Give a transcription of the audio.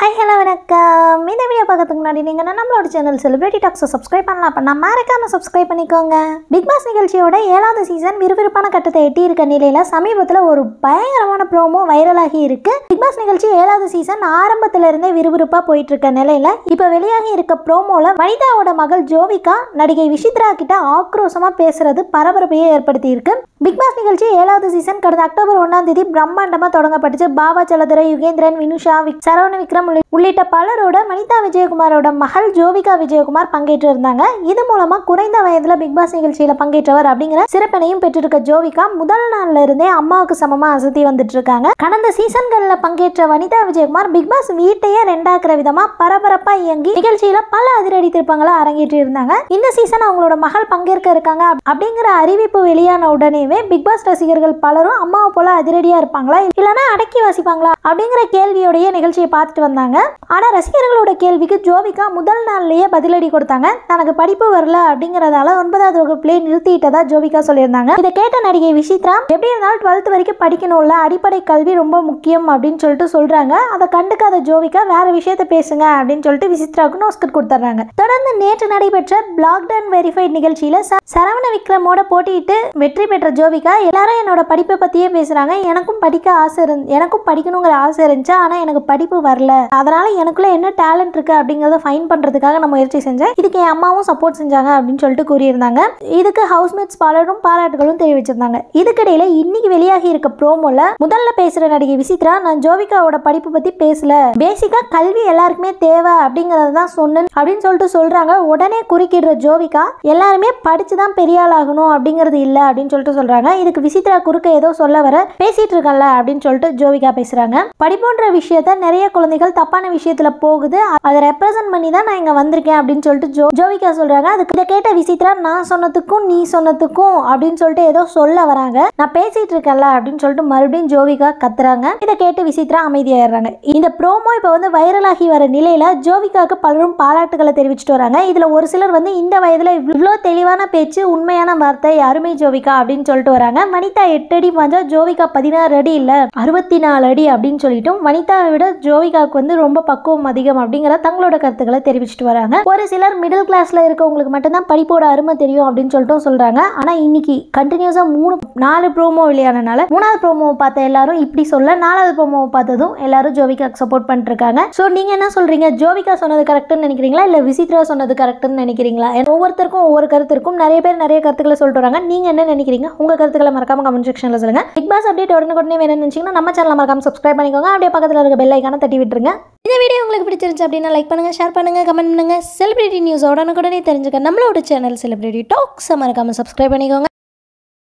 hi hello வணக்கம் இந்த video பார்க்கறதுக்கு முன்னாடி நீங்கள் நம்மளோட சேனல் செலிபிரிட்டி டாக்ஸை சப்ஸ்கிரைப் பண்ணலாம் அப்படின்னா மறக்காம சப்ஸ்கிரைப் பண்ணிக்கோங்க பிக் பாஸ் நிகழ்ச்சியோட ஏழாவது சீசன் விறுவிறுப்பான கட்டத்தை எட்டி இருக்க நிலையில் சமீபத்தில் ஒரு பயங்கரமான ப்ரோமோ வைரலாகி இருக்கு பிக் பாஸ் நிகழ்ச்சி ஏழாவது சீசன் ஆரம்பத்திலிருந்தே விறுவிறுப்பாக போயிட்டு இருக்க நிலையில் இப்போ வெளியாகி இருக்க ப்ரோமோவில் வனிதாவோட மகள் ஜோவிகா நடிகை விசித்ரா கிட்ட ஆக்ரோஷமாக பேசுறது பரபரப்பையே ஏற்படுத்தியிருக்கு பிக் பாஸ் நிகழ்ச்சி ஏழாவது சீசன் கடந்த அக்டோபர் ஒன்றாம் தேதி பிரம்மாண்டமாக தொடங்கப்பட்டுச்சு பாபா சலதுரை யுகேந்திரன் வினுஷா சரவண விக்ரம் உள்ளிட்ட பலரோட வனிதா விஜயகுமாரோட மகள் ஜோவிகா விஜயகுமார் பங்கேற்று இருந்தாங்க இது மூலமாக குறைந்த வயதில் பிக் பாஸ் நிகழ்ச்சியில் பங்கேற்றவர் அப்படிங்கிற சிறப்பினையும் பெற்றிருக்க ஜோவிகா முதல் நாள்ல இருந்தே அம்மாவுக்கு சமமாக அசத்தி வந்துட்டு இருக்காங்க கடந்த சீசன்களில் பங்கேற்ற வனிதா விஜயகுமார் பிக் பாஸ் வீட்டையே ரெண்டாக்குற விதமாக பரபரப்பாக இயங்கி நிகழ்ச்சியில் பல அதிரடி திருப்பங்களை அரங்கேற்றி இருந்தாங்க இந்த சீசன் அவங்களோட மகள் பங்கேற்க இருக்காங்க அப்படிங்கிற அறிவிப்பு வெளியான உடனே தெரியுமே பிக் பாஸ் ரசிகர்கள் பலரும் அம்மாவை போல அதிரடியா இருப்பாங்களா இல்லைன்னா அடக்கி வாசிப்பாங்களா அப்படிங்கிற கேள்வியோடைய நிகழ்ச்சியை பார்த்துட்டு வந்தாங்க ஆனால் ரசிகர்களோட கேள்விக்கு ஜோவிகா முதல் நாள்லயே பதிலடி கொடுத்தாங்க தனக்கு படிப்பு வரல அப்படிங்கறதால ஒன்பதாவது வகுப்புலேயே நிறுத்திட்டதா ஜோவிகா சொல்லியிருந்தாங்க இதை கேட்ட நடிகை விசித்ரா எப்படி இருந்தாலும் டுவெல்த் வரைக்கும் படிக்கணும்ல அடிப்படை கல்வி ரொம்ப முக்கியம் அப்படின்னு சொல்லிட்டு சொல்றாங்க அதை கண்டுக்காத ஜோவிகா வேற விஷயத்த பேசுங்க அப்படின்னு சொல்லிட்டு விசித்ராவுக்கு நோஸ்கட் கொடுத்துட்றாங்க தொடர்ந்து நேற்று நடைபெற்ற பிளாக்டன் வெரிஃபைட் நிகழ்ச்சியில சரவண விக்ரமோட போட்டியிட்டு வெற்றி பெற்ற ஜோபிகா எல்லாரும் என்னோட படிப்பை பத்தியே பேசுறாங்க எனக்கும் படிக்க ஆசை இருந் எனக்கும் படிக்கணுங்கிற ஆசை இருந்துச்சு ஆனா எனக்கு படிப்பு வரல அதனால எனக்குள்ள என்ன டேலண்ட் இருக்கு அப்படிங்கறத ஃபைன் பண்றதுக்காக நான் முயற்சி செஞ்சேன் இதுக்கு என் அம்மாவும் சப்போர்ட் செஞ்சாங்க அப்படின்னு சொல்லிட்டு கூறியிருந்தாங்க இதுக்கு ஹவுஸ்மேட்ஸ் பலரும் பாராட்டுகளும் தெரிவிச்சிருந்தாங்க இதுக்கிடையில இன்னைக்கு வெளியாகி இருக்க ப்ரோமோல முதல்ல பேசுற நடிகை விசித்ரா நான் ஜோவிகாவோட படிப்பு பத்தி பேசல பேசிக்கா கல்வி எல்லாருக்குமே தேவை அப்படிங்கறத தான் அப்படின்னு சொல்லிட்டு சொல்றாங்க உடனே குறுக்கிடுற ஜோவிகா எல்லாருமே படிச்சுதான் பெரிய ஆளாகணும் அப்படிங்கறது இல்லை அப்படின்னு சொல்லிட்டு சொல்கிறாங்க சொல்றாங்க இதுக்கு விசித்ரா குறுக்க ஏதோ சொல்ல வர பேசிட்டு இருக்கல அப்படின்னு சொல்லிட்டு ஜோவிகா பேசுறாங்க படிப்புன்ற விஷயத்த நிறைய குழந்தைகள் தப்பான விஷயத்துல போகுது அதை ரெப்ரசென்ட் பண்ணி தான் நான் இங்க வந்திருக்கேன் அப்படின்னு சொல்லிட்டு ஜோவிகா சொல்றாங்க அதுக்கு இதை கேட்ட விசித்ரா நான் சொன்னதுக்கும் நீ சொன்னதுக்கும் அப்படின்னு சொல்லிட்டு ஏதோ சொல்ல வராங்க நான் பேசிட்டு இருக்கல அப்படின்னு சொல்லிட்டு மறுபடியும் ஜோவிகா கத்துறாங்க இதை கேட்டு விசித்ரா அமைதியாயிடுறாங்க இந்த ப்ரோமோ இப்போ வந்து வைரலாகி வர நிலையில ஜோவிகாக்கு பலரும் பாராட்டுகளை தெரிவிச்சுட்டு வராங்க இதுல ஒரு சிலர் வந்து இந்த வயதுல இவ்வளவு தெளிவான பேச்சு உண்மையான வார்த்தை அருமை ஜோவிகா அப்படின்னு சொல்லி சொல்லிட்டு வராங்க வனிதா எட்டு அடி பாஞ்சா ஜோவிகா பதினாறு அடி இல்ல அறுபத்தி நாலு அடி அப்படின்னு சொல்லிட்டும் வனிதாவை விட ஜோவிகாவுக்கு வந்து ரொம்ப பக்குவம் அதிகம் அப்படிங்கிற தங்களோட கருத்துக்களை தெரிவிச்சிட்டு வராங்க ஒரு சிலர் மிடில் கிளாஸ்ல இருக்கவங்களுக்கு மட்டும்தான் படிப்போட அருமை தெரியும் அப்படின்னு சொல்லிட்டு சொல்றாங்க ஆனா இன்னைக்கு கண்டினியூஸா மூணு நாலு ப்ரோமோ வெளியானனால மூணாவது ப்ரோமோவை பார்த்த எல்லாரும் இப்படி சொல்ல நாலாவது ப்ரோமோவை பார்த்ததும் எல்லாரும் ஜோவிகாக்கு சப்போர்ட் பண்ணிட்டு இருக்காங்க ஸோ நீங்க என்ன சொல்றீங்க ஜோவிகா சொன்னது கரெக்ட்னு நினைக்கிறீங்களா இல்லை விசித்ரா சொன்னது கரெக்ட்னு நினைக்கிறீங்களா ஒவ்வொருத்தருக்கும் ஒவ்வொரு கருத்து இருக்கும் நிறைய பேர் நிறைய கருத்துக்களை சொல்லிட்டு வராங்க நீங்க என்ன நினைக்கிறீங்க உங்கள் கருத்துக்களை மறக்காம கமெண்ட் செக்ஷனில் சொல்லுங்க பிக் பாஸ் அப்டேட் உடனுக்குடனே வேணும் நினச்சிங்கன்னா நம்ம சேனல் மறக்காம சப்ஸ்கிரைப் பண்ணிக்கோங்க அப்படியே பக்கத்தில் இருக்க பெல் ஐக்கான தட்டி விட்டுருங்க இந்த வீடியோ உங்களுக்கு பிடிச்சிருந்துச்சு அப்படின்னா லைக் பண்ணுங்க ஷேர் பண்ணுங்க கமெண்ட் பண்ணுங்க செலிபிரிட்டி நியூஸ் உடனுக்குடனே தெரிஞ்சுக்க நம்மளோட சேனல் செலிபிரிட்டி டாக்ஸ் மறக்காம சப்ஸ்கிரைப் பண்ணிக்கோங்க